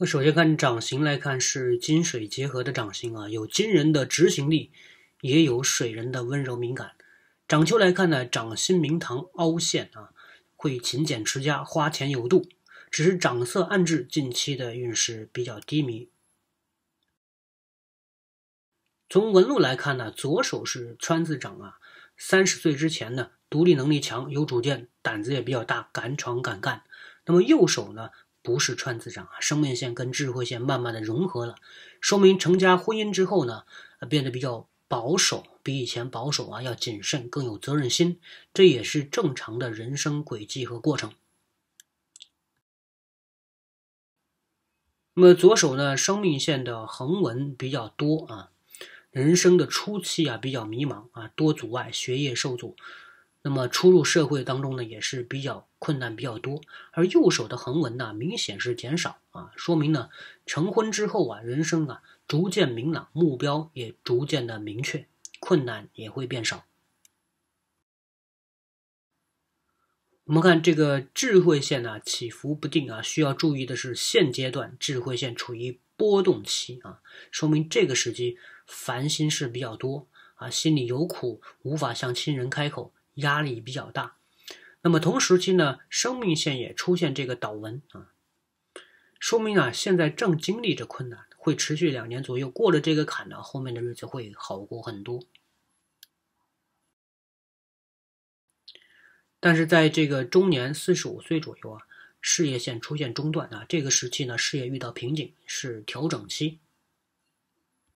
那首先看掌形来看，是金水结合的掌形啊，有金人的执行力，也有水人的温柔敏感。掌丘来看呢，掌心明堂凹陷啊，会勤俭持家，花钱有度。只是掌色暗质，近期的运势比较低迷。从纹路来看呢，左手是川字掌啊，三十岁之前呢，独立能力强，有主见，胆子也比较大，敢闯敢干。那么右手呢？不是串字长啊，生命线跟智慧线慢慢的融合了，说明成家婚姻之后呢，变得比较保守，比以前保守啊，要谨慎，更有责任心，这也是正常的人生轨迹和过程。那么左手呢，生命线的横纹比较多啊，人生的初期啊，比较迷茫啊，多阻碍，学业受阻。那么初入社会当中呢，也是比较困难比较多，而右手的横纹呢，明显是减少啊，说明呢，成婚之后啊，人生啊逐渐明朗，目标也逐渐的明确，困难也会变少。我们看这个智慧线呢，起伏不定啊，需要注意的是，现阶段智慧线处于波动期啊，说明这个时期烦心事比较多啊，心里有苦无法向亲人开口。压力比较大，那么同时期呢，生命线也出现这个倒纹啊，说明啊现在正经历着困难，会持续两年左右。过了这个坎呢，后面的日子会好过很多。但是在这个中年四十五岁左右啊，事业线出现中断啊，这个时期呢，事业遇到瓶颈是调整期。